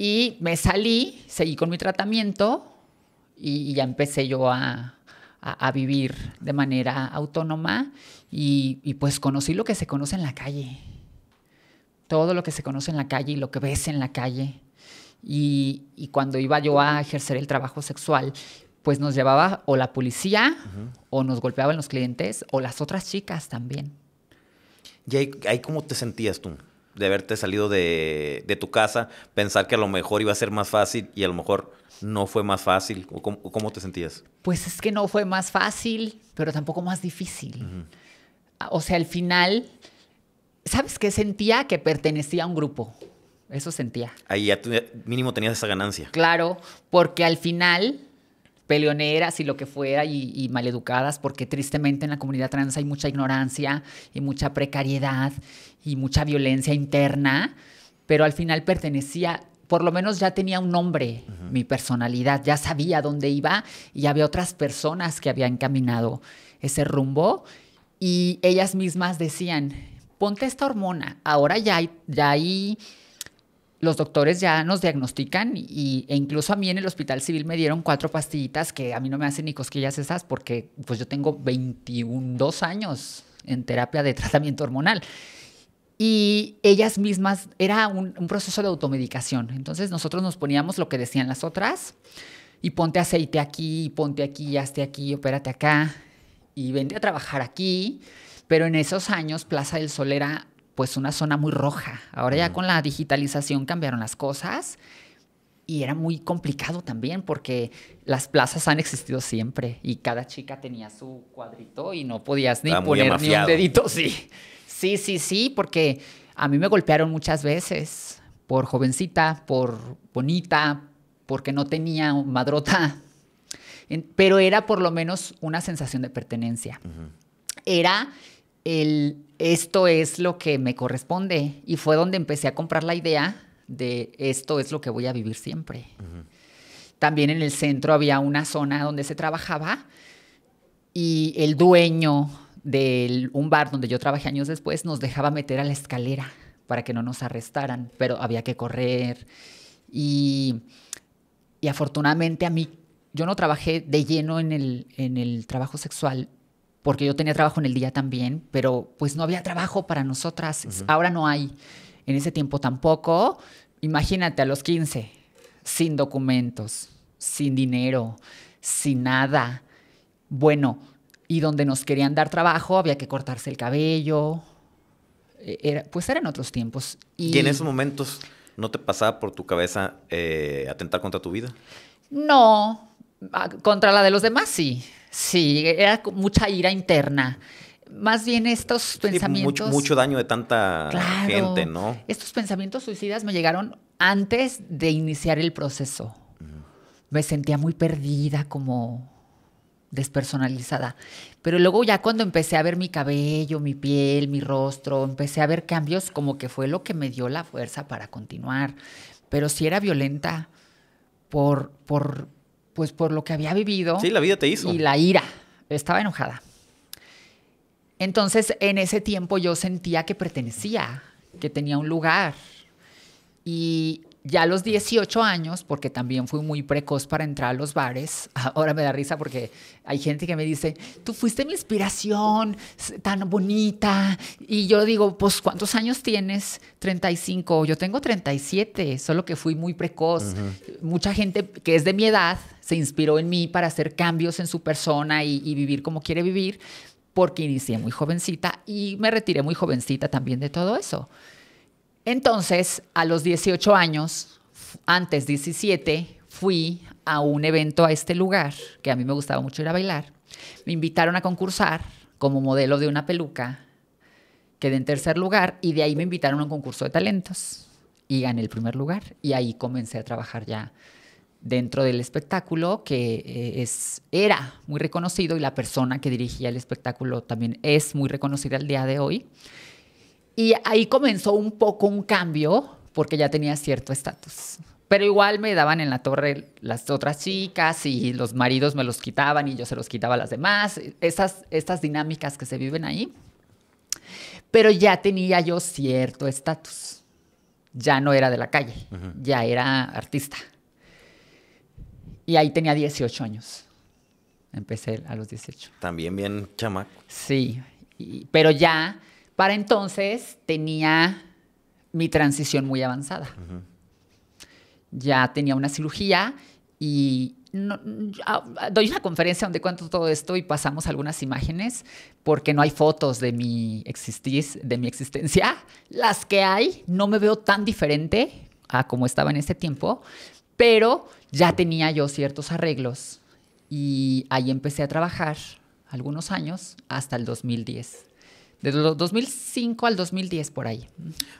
Y me salí, seguí con mi tratamiento y, ya empecé yo a, vivir de manera autónoma y, pues conocí lo que se conoce en la calle. Todo lo que se conoce en la calle y lo que ves en la calle. Y, y, cuando iba yo a ejercer el trabajo sexual, pues nos llevaba o la policía o nos golpeaban los clientes o las otras chicas también. ¿Y ahí, cómo te sentías tú? De haberte salido de, de, tu casa, pensar que a lo mejor iba a ser más fácil y a lo mejor no fue más fácil. cómo, te sentías? Pues es que no fue más fácil, pero tampoco más difícil. O sea, al final, ¿sabes qué? Sentía que pertenecía a un grupo. Eso sentía. Ahí ya mínimo tenías esa ganancia. Claro, porque al final peleoneras y lo que fuera y, maleducadas, porque tristemente en la comunidad trans hay mucha ignorancia y mucha precariedad y mucha violencia interna, pero al final pertenecía, por lo menos ya tenía un nombre, mi personalidad, ya sabía dónde iba y había otras personas que habían encaminado ese rumbo y ellas mismas decían, ponte esta hormona, ahora ya hay, ya hay los doctores ya nos diagnostican y, e incluso a mí en el hospital civil me dieron cuatro pastillitas que a mí no me hacen ni cosquillas esas porque pues yo tengo 21, 2 años en terapia de tratamiento hormonal. Y ellas mismas, era un, proceso de automedicación. Entonces nosotros nos poníamos lo que decían las otras y ponte aceite aquí, ponte aquí, ya esté aquí, opérate acá y vente a trabajar aquí. Pero en esos años Plaza del Sol era pues una zona muy roja. Ahora ya con la digitalización cambiaron las cosas y era muy complicado también porque las plazas han existido siempre y cada chica tenía su cuadrito y no podías ni poner ni un dedito, sí. Sí, sí, sí, porque a mí me golpearon muchas veces por jovencita, por bonita, porque no tenía madrota, pero era por lo menos una sensación de pertenencia. Era esto es lo que me corresponde. Y fue donde empecé a comprar la idea de esto es lo que voy a vivir siempre. También en el centro había una zona donde se trabajaba y el dueño de un bar donde yo trabajé años después nos dejaba meter a la escalera para que no nos arrestaran, pero había que correr. Y, afortunadamente a mí, yo no trabajé de lleno en el, en el trabajo sexual, porque yo tenía trabajo en el día también, pero pues no había trabajo para nosotras. Ahora no hay. En ese tiempo tampoco. Imagínate a los 15, sin documentos, sin dinero, sin nada. Bueno, y donde nos querían dar trabajo había que cortarse el cabello. E, era, pues eran otros tiempos. Y, en esos momentos no te pasaba por tu cabeza eh, atentar contra tu vida? No, ah, contra la de los demás sí. Sí, era mucha ira interna. Más bien estos pensamientos. Mucho, mucho, daño de tanta gente, ¿no? Estos pensamientos suicidas me llegaron antes de iniciar el proceso. Mm. Me sentía muy perdida, como despersonalizada. Pero luego ya cuando empecé a ver mi cabello, mi piel, mi rostro, empecé a ver cambios, como que fue lo que me dio la fuerza para continuar. Pero sí era violenta por, por, pues por lo que había vivido. Sí, la vida te hizo. Y la ira. Estaba enojada. Entonces, en ese tiempo yo sentía que pertenecía, que tenía un lugar. Y ya a los 18 años, porque también fui muy precoz para entrar a los bares, ahora me da risa porque hay gente que me dice, tú fuiste mi inspiración tan bonita. Y yo digo, pues ¿cuántos años tienes? 35, yo tengo 37, solo que fui muy precoz. Mucha gente que es de mi edad se inspiró en mí para hacer cambios en su persona y, y vivir como quiere vivir, porque inicié muy jovencita y me retiré muy jovencita también de todo eso. Entonces, a los 18 años, antes 17, fui a un evento a este lugar, que a mí me gustaba mucho ir a bailar. Me invitaron a concursar como modelo de una peluca. Quedé en tercer lugar y de ahí me invitaron a un concurso de talentos y gané el primer lugar. Y ahí comencé a trabajar ya dentro del espectáculo que eh, era muy reconocido y la persona que dirigía el espectáculo también es muy reconocida al día de hoy. Y ahí comenzó un poco un cambio porque ya tenía cierto estatus. Pero igual me daban en la torre las otras chicas y los maridos me los quitaban y yo se los quitaba a las demás. Esas, estas dinámicas que se viven ahí. Pero ya tenía yo cierto estatus. Ya no era de la calle, ya era artista. Y ahí tenía 18 años. Empecé a los 18. También bien chamaco. Sí, pero ya para entonces tenía mi transición muy avanzada. Ya tenía una cirugía y doy una conferencia donde cuento todo esto y pasamos algunas imágenes porque no hay fotos de mi, de mi existencia. Las que hay, no me veo tan diferente a como estaba en ese tiempo, pero ya tenía yo ciertos arreglos y ahí empecé a trabajar algunos años hasta el 2010. Desde 2005 al 2010, por ahí.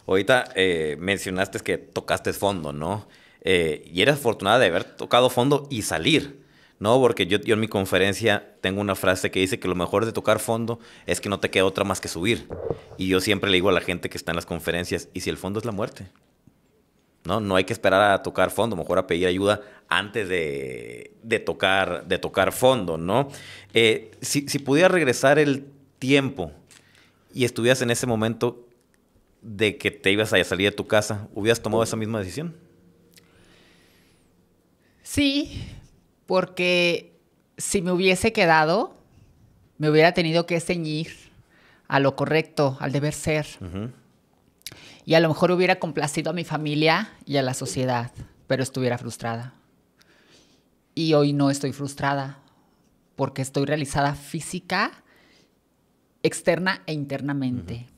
Ahorita eh, mencionaste que tocaste fondo, ¿no? Eh, y eras afortunada de haber tocado fondo y salir, ¿no? Porque yo, yo, en mi conferencia tengo una frase que dice que lo mejor de tocar fondo es que no te queda otra más que subir. Y yo siempre le digo a la gente que está en las conferencias, ¿y si el fondo es la muerte? No, no hay que esperar a tocar fondo, mejor a pedir ayuda antes de, tocar, de tocar fondo, ¿no? Eh, si pudiera regresar el tiempo y estuvieras en ese momento de que te ibas a salir de tu casa, ¿hubieras tomado esa misma decisión? Sí, porque si me hubiese quedado, me hubiera tenido que ceñir a lo correcto, al deber ser. Y a lo mejor hubiera complacido a mi familia y a la sociedad, pero estuviera frustrada. Y hoy no estoy frustrada, porque estoy realizada física externa e internamente.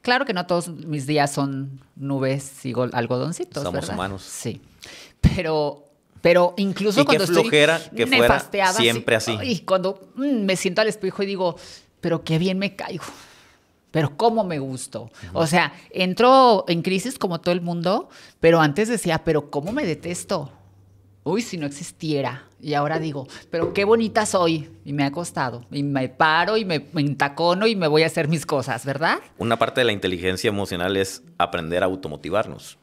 Claro que no todos mis días son nubes y algodoncitos. Somos humanos. Sí. Pero, pero incluso cuando estoy que fuera siempre así. Y cuando mm, me siento al espejo y digo, pero qué bien me caigo. Pero cómo me gusto. O sea, entro en crisis como todo el mundo, pero antes decía, pero cómo me detesto uy, si no existiera. Y ahora digo, pero qué bonita soy. Y me ha costado. Y me paro y me, entacono y me voy a hacer mis cosas, ¿verdad? Una parte de la inteligencia emocional es aprender a automotivarnos.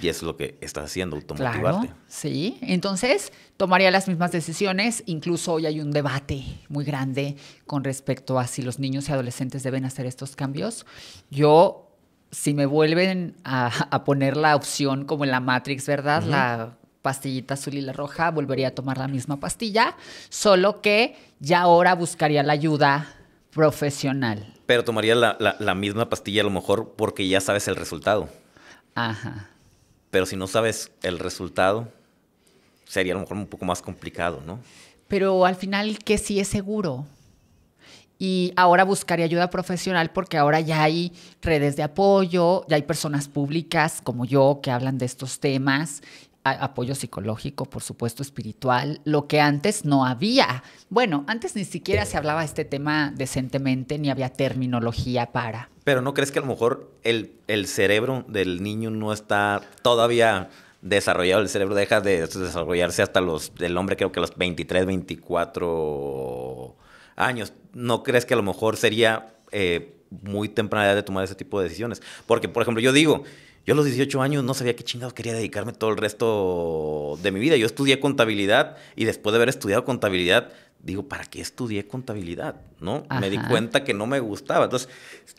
Y es lo que estás haciendo, automotivarte. Claro, sí. Entonces, tomaría las mismas decisiones. Incluso hoy hay un debate muy grande con respecto a si los niños y adolescentes deben hacer estos cambios. Yo si me vuelven a, poner la opción como en la Matrix, ¿verdad? La pastillita azul y la roja, volvería a tomar la misma pastilla, solo que ya ahora buscaría la ayuda profesional. Pero tomaría la, misma pastilla a lo mejor porque ya sabes el resultado. Ajá. Pero si no sabes el resultado, sería a lo mejor un poco más complicado, ¿no? Pero al final, que sí es seguro? y ahora buscaría ayuda profesional porque ahora ya hay redes de apoyo, ya hay personas públicas como yo que hablan de estos temas apoyo psicológico, por supuesto, espiritual, lo que antes no había. Bueno, antes ni siquiera se hablaba este tema decentemente, ni había terminología para. Pero ¿no crees que a lo mejor el, el cerebro del niño no está todavía desarrollado? El cerebro deja de desarrollarse hasta los, del hombre creo que a los 23, 24 años. ¿No crees que a lo mejor sería eh, muy temprana edad de tomar ese tipo de decisiones? Porque, por ejemplo, yo digo, yo a los 18 años no sabía qué chingados quería dedicarme todo el resto de mi vida. Yo estudié contabilidad y después de haber estudiado contabilidad, digo, ¿para qué estudié contabilidad? ¿No? Me di cuenta que no me gustaba. Entonces,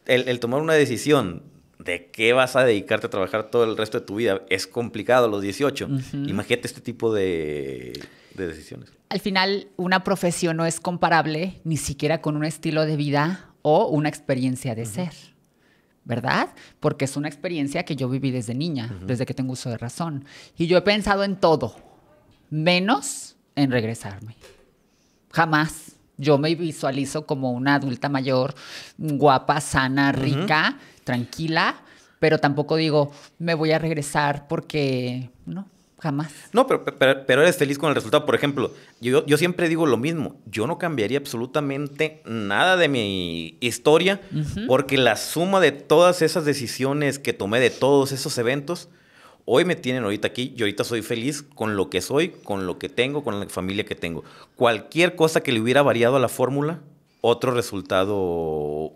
el, tomar una decisión de qué vas a dedicarte a trabajar todo el resto de tu vida es complicado a los 18. Imagínate este tipo de, decisiones. Al final, una profesión no es comparable ni siquiera con un estilo de vida o una experiencia de ser. ¿verdad? Porque es una experiencia que yo viví desde niña, desde que tengo uso de razón. Y yo he pensado en todo, menos en regresarme. Jamás. Yo me visualizo como una adulta mayor, guapa, sana, rica, tranquila, pero tampoco digo, me voy a regresar porque no Jamás. No, pero, pero, eres feliz con el resultado. Por ejemplo, yo, yo, siempre digo lo mismo. Yo no cambiaría absolutamente nada de mi historia porque la suma de todas esas decisiones que tomé de todos esos eventos, hoy me tienen ahorita aquí y ahorita soy feliz con lo que soy, con lo que tengo, con la familia que tengo. Cualquier cosa que le hubiera variado a la fórmula, otro resultado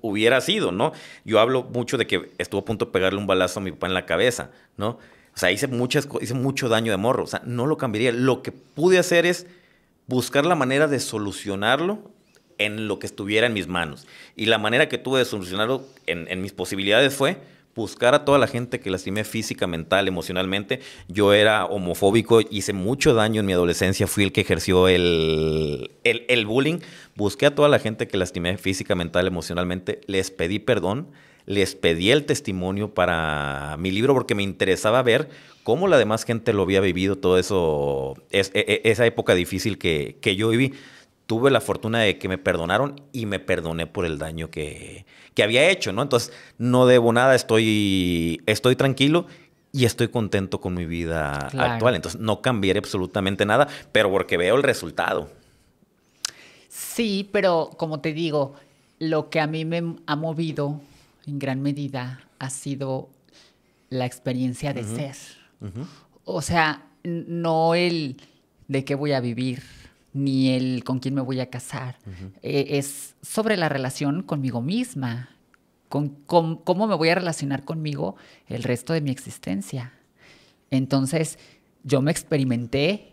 hubiera sido, ¿no? Yo hablo mucho de que estuvo a punto de pegarle un balazo a mi papá en la cabeza, ¿no? sea, hice, muchas, mucho daño de morro. O sea, no lo cambiaría. Lo que pude hacer es buscar la manera de solucionarlo en lo que estuviera en mis manos. Y la manera que tuve de solucionarlo en, mis posibilidades fue buscar a toda la gente que lastimé física, mental, emocionalmente. Yo era homofóbico, hice mucho daño en mi adolescencia, fui el que ejerció el, el bullying. Busqué a toda la gente que lastimé física, mental, emocionalmente, les pedí perdón les pedí el testimonio para mi libro porque me interesaba ver cómo la demás gente lo había vivido, todo eso, e, e, esa época difícil que, yo viví. Tuve la fortuna de que me perdonaron y me perdoné por el daño que, había hecho, ¿no? Entonces, no debo nada, estoy, estoy tranquilo y estoy contento con mi vida actual. Entonces, no cambiaré absolutamente nada, pero porque veo el resultado. Sí, pero como te digo, lo que a mí me ha movido en gran medida ha sido la experiencia de ser. O sea, no el de qué voy a vivir, ni el con quién me voy a casar. E-, es sobre la relación conmigo misma, con, cómo me voy a relacionar conmigo el resto de mi existencia. Entonces, yo me experimenté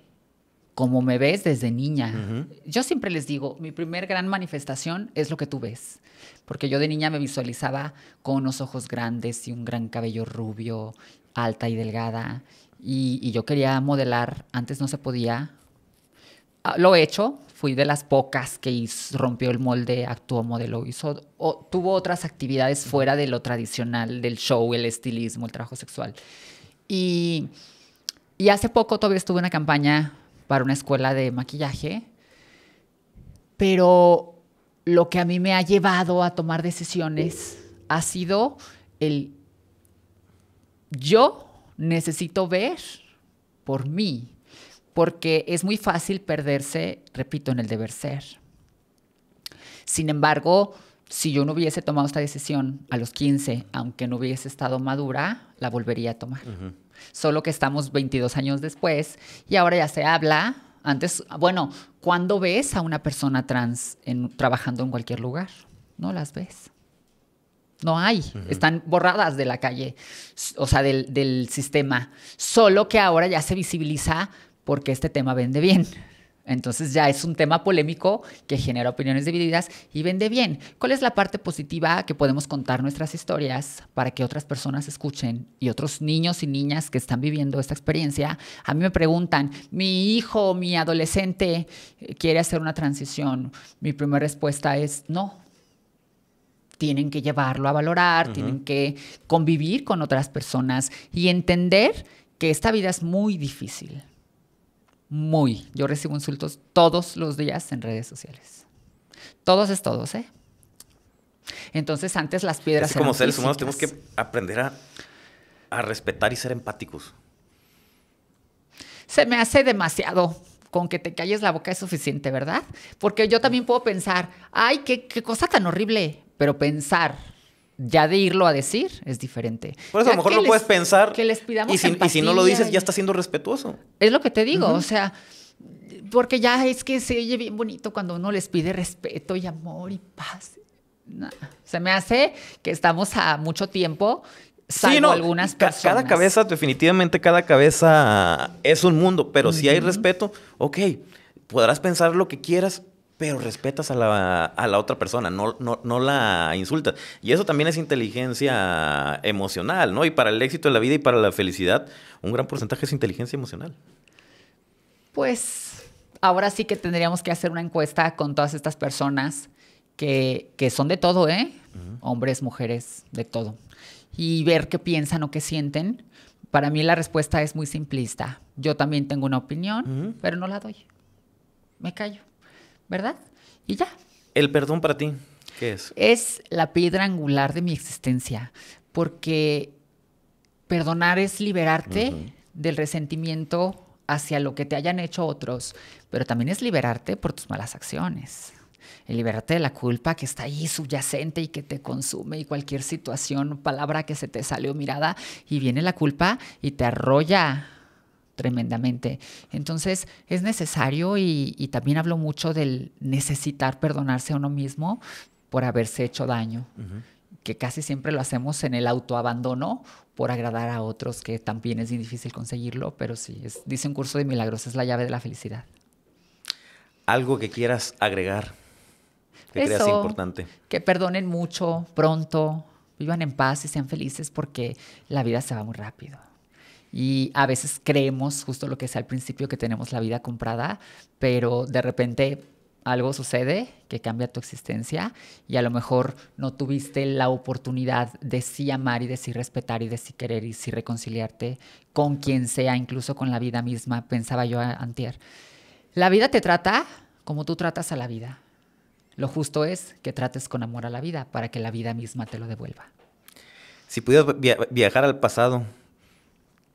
como me ves desde niña. Yo siempre les digo, mi primer gran manifestación es lo que tú ves, porque yo de niña me visualizaba con unos ojos grandes y un gran cabello rubio, alta y delgada, y, yo quería modelar, antes no se podía. Ah, lo he hecho, fui de las pocas que rompió el molde, actuó modelo, hizo, tuvo otras actividades fuera de lo tradicional, del show, el estilismo, el trabajo sexual. Y, y hace poco todavía estuve en una campaña para una escuela de maquillaje, pero lo que a mí me ha llevado a tomar decisiones ha sido el yo necesito ver por mí, porque es muy fácil perderse, repito, en el deber ser. Sin embargo, si yo no hubiese tomado esta decisión a los 15, aunque no hubiese estado madura, la volvería a tomar. Solo que estamos 22 años después y ahora ya se habla. Antes, bueno, ¿cuándo ves a una persona trans trabajando en cualquier lugar? No las ves. No hay, están borradas de la calle, o sea, del, sistema. Solo que ahora ya se visibiliza porque este tema vende bien. Entonces ya es un tema polémico que genera opiniones divididas y vende bien. ¿Cuál es la parte positiva que podemos contar nuestras historias para que otras personas escuchen y otros niños y niñas que están viviendo esta experiencia? A mí me preguntan, mi hijo, mi adolescente quiere hacer una transición. Mi primera respuesta es no, tienen que llevarlo a valorar, tienen que convivir con otras personas y entender que esta vida es muy difícil muy. Yo recibo insultos todos los días en redes sociales. Todos es todos, ¿eh? Entonces antes las piedras... Es como seres humanos tenemos que aprender a, respetar y ser empáticos. Se me hace demasiado con que te calles la boca es suficiente, ¿verdad? Porque yo también puedo pensar, ay, qué, qué, cosa tan horrible, pero pensar ya de irlo a decir es diferente. Por eso a lo mejor no puedes pensar. Que les pidamos y si, no lo dices, ya está siendo respetuoso. Es lo que te digo, o sea, porque ya es que se oye bien bonito cuando uno les pide respeto y amor y paz. Se me hace que estamos a mucho tiempo. Salvo sí, no, algunas personas. Cada cabeza, definitivamente cada cabeza es un mundo, pero si hay respeto, ok, podrás pensar lo que quieras, pero respetas a la, otra persona, no, no, la insultas. Y eso también es inteligencia emocional, ¿no? Y para el éxito de la vida y para la felicidad, un gran porcentaje es inteligencia emocional. Pues ahora sí que tendríamos que hacer una encuesta con todas estas personas que, son de todo, ¿eh? Hombres, mujeres, de todo. Y ver qué piensan o qué sienten. Para mí la respuesta es muy simplista. Yo también tengo una opinión, pero no la doy. Me callo ¿verdad? Y ya. El perdón para ti, ¿qué es? Es la piedra angular de mi existencia, porque perdonar es liberarte del resentimiento hacia lo que te hayan hecho otros, pero también es liberarte por tus malas acciones. El liberarte de la culpa que está ahí subyacente y que te consume y cualquier situación, palabra que se te salió mirada y viene la culpa y te arrolla tremendamente. Entonces es necesario y, también hablo mucho del necesitar perdonarse a uno mismo por haberse hecho daño. que casi siempre lo hacemos en el autoabandono por agradar a otros, que también es difícil conseguirlo, pero sí, es, dice un curso de milagros, es la llave de la felicidad. Algo que quieras agregar, que creas importante. Que perdonen mucho, pronto, vivan en paz y sean felices porque la vida se va muy rápido. Y a veces creemos, justo lo que es al principio, que tenemos la vida comprada, pero de repente algo sucede que cambia tu existencia y a lo mejor no tuviste la oportunidad de sí amar y de sí respetar y de sí querer y sí reconciliarte con quien sea, incluso con la vida misma, pensaba yo antier. La vida te trata como tú tratas a la vida. Lo justo es que trates con amor a la vida para que la vida misma te lo devuelva. Si pudieras viajar al pasado,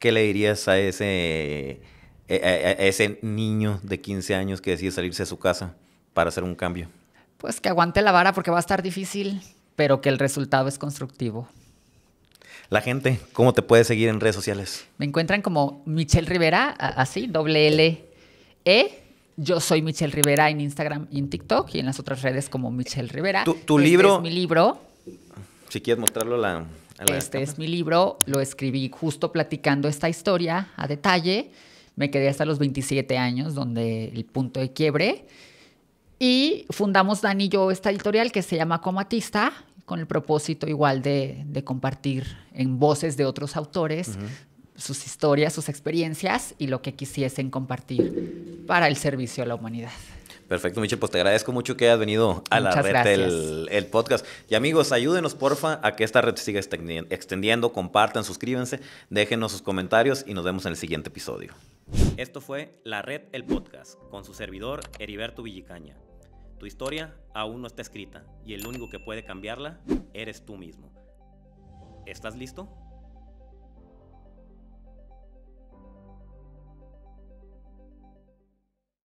¿qué le dirías a ese, eh, eh, eh, niño de 15 años que decide salirse de su casa para hacer un cambio? Pues que aguante la vara porque va a estar difícil, pero que el resultado es constructivo. La gente, ¿cómo te puede seguir en redes sociales? Me encuentran como Michelle Rivera, así, doble L E. Yo soy Michelle Rivera en Instagram y en TikTok y en las otras redes como Michelle Rivera. Tu, este libro. mi libro. Si quieres mostrarlo, la, este es mi libro, lo escribí justo platicando esta historia a detalle. Me quedé hasta los 27 años, donde el punto de quiebre. Y fundamos Dani y yo esta editorial que se llama Comatista, con el propósito igual de, compartir en voces de otros autores sus historias, sus experiencias y lo que quisiesen compartir para el servicio a la humanidad. Perfecto, Michelle, pues te agradezco mucho que hayas venido a la red el podcast. Y amigos, ayúdenos porfa a que esta red siga extendiendo, compartan, suscríbanse, déjenos sus comentarios y nos vemos en el siguiente episodio. Esto fue La Red El Podcast con su servidor Heriberto Villicaña. Tu historia aún no está escrita y el único que puede cambiarla eres tú mismo. ¿Estás listo?